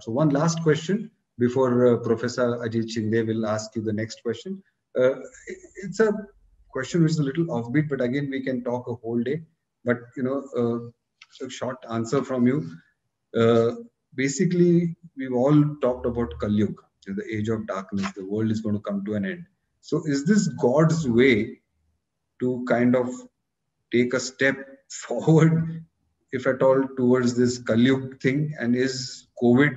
So one last question before uh, Professor Ajit Shinde will ask you the next question. Uh, it's a question which is a little offbeat, but again, we can talk a whole day. But, you know, uh, a short answer from you. basically, we've all talked about Kali Yuga, the age of darkness, the world is going to come to an end. So is this God's way to kind of take a step forward if at all, towards this Kalyug thing? And is COVID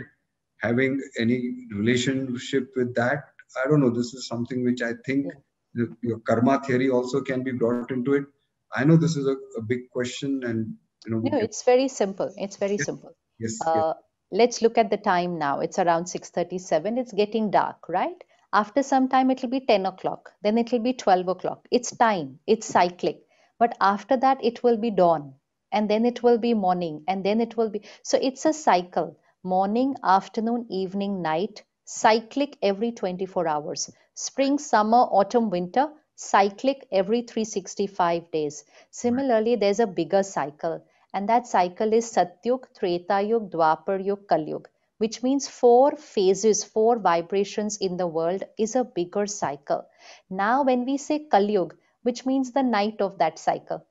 having any relationship with that? I don't know. This is something which I think yeah. your karma theory also can be brought into it. I know this is a, a big question, and you know. No, it's very simple. It's very simple. Yes. Uh, yes. Let's look at the time now. It's around 6:37. It's getting dark, right? After some time, it'll be 10 o'clock. Then it'll be 12 o'clock. It's time. It's cyclic. But after that, it will be dawn and then it will be morning and then it will be so it's a cycle morning afternoon evening night cyclic every 24 hours spring summer autumn winter cyclic every 365 days similarly there's a bigger cycle and that cycle is satyug treta yug dwapar yug kalyug which means four phases, four vibrations in the world is a bigger cycle. Now, when we say Kalyug, which means the night of that cycle,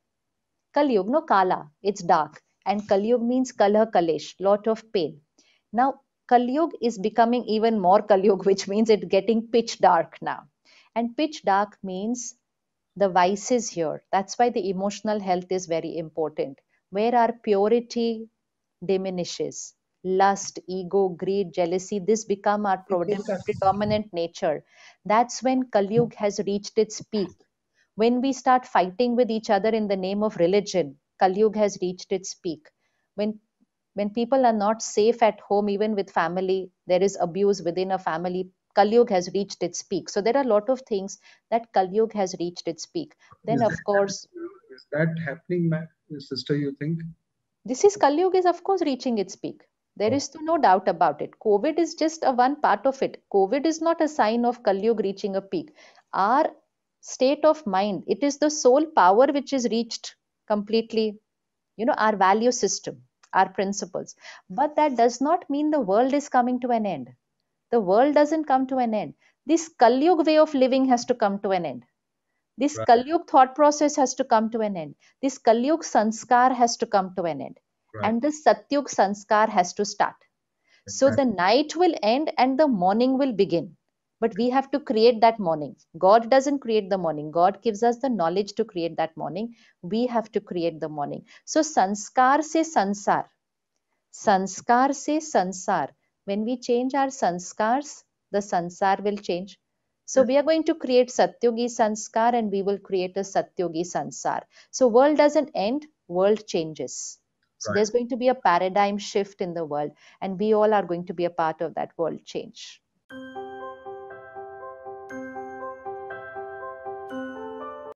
Kaliyug, no Kala, it's dark. And Kaliyug means Kalha Kalesh, lot of pain. Now, Kaliyug is becoming even more Kaliyug, which means it's getting pitch dark now. And pitch dark means the vices here. That's why the emotional health is very important. Where our purity diminishes, lust, ego, greed, jealousy, this become our predominant nature. That's when Kaliyug has reached its peak when we start fighting with each other in the name of religion Kalyug has reached its peak when when people are not safe at home even with family there is abuse within a family Kalyug has reached its peak so there are a lot of things that Kalyug has reached its peak then is of course is that happening my sister you think this is Kalyug is of course reaching its peak there oh. is no doubt about it. COVID is just a one part of it. COVID is not a sign of Kaliyug reaching a peak. Our state of mind it is the sole power which is reached completely you know our value system our principles but that does not mean the world is coming to an end the world doesn't come to an end this kaliyug way of living has to come to an end this right. thought process has to come to an end this kaliyug sanskar has to come to an end right. and the satyug sanskar has to start so right. the night will end and the morning will begin but we have to create that morning god doesn't create the morning god gives us the knowledge to create that morning we have to create the morning so sanskar se sansar sanskar se sansar when we change our sanskars the sansar will change so we are going to create satyogi sanskar and we will create a satyogi sansar so world doesn't end world changes so right. there's going to be a paradigm shift in the world and we all are going to be a part of that world change